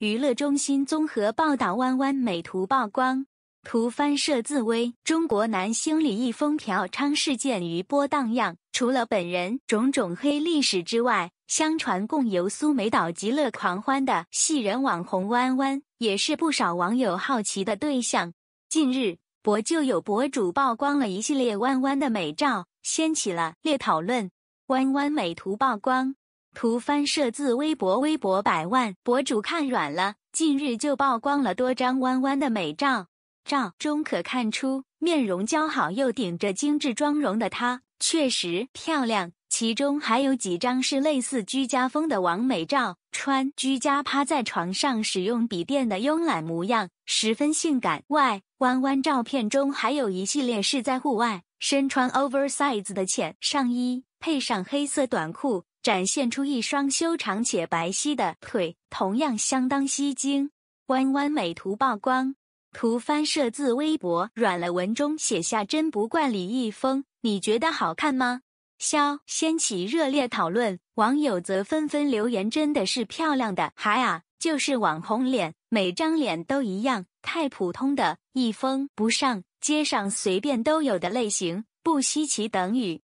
娱乐中心综合报道：弯弯美图曝光，图翻摄自危。中国男星李易峰嫖娼事件余波荡漾，除了本人种种黑历史之外，相传共游苏梅岛极乐狂欢的戏人网红弯弯，也是不少网友好奇的对象。近日，博就有博主曝光了一系列弯弯的美照，掀起了烈讨论。弯弯美图曝光。图翻设自微博，微博百万博主看软了，近日就曝光了多张弯弯的美照。照中可看出，面容姣好又顶着精致妆容的她确实漂亮。其中还有几张是类似居家风的网美照，穿居家趴在床上使用笔电的慵懒模样十分性感。外，弯弯照片中还有一系列是在户外，身穿 oversize 的浅上衣，配上黑色短裤。展现出一双修长且白皙的腿，同样相当吸睛。弯弯美图曝光，图翻设自微博。软了，文中写下真不惯李易峰，你觉得好看吗？肖掀起热烈讨论，网友则纷纷留言：“真的是漂亮的，还啊，就是网红脸，每张脸都一样，太普通的。”一封不上街，上随便都有的类型，不稀奇。等语。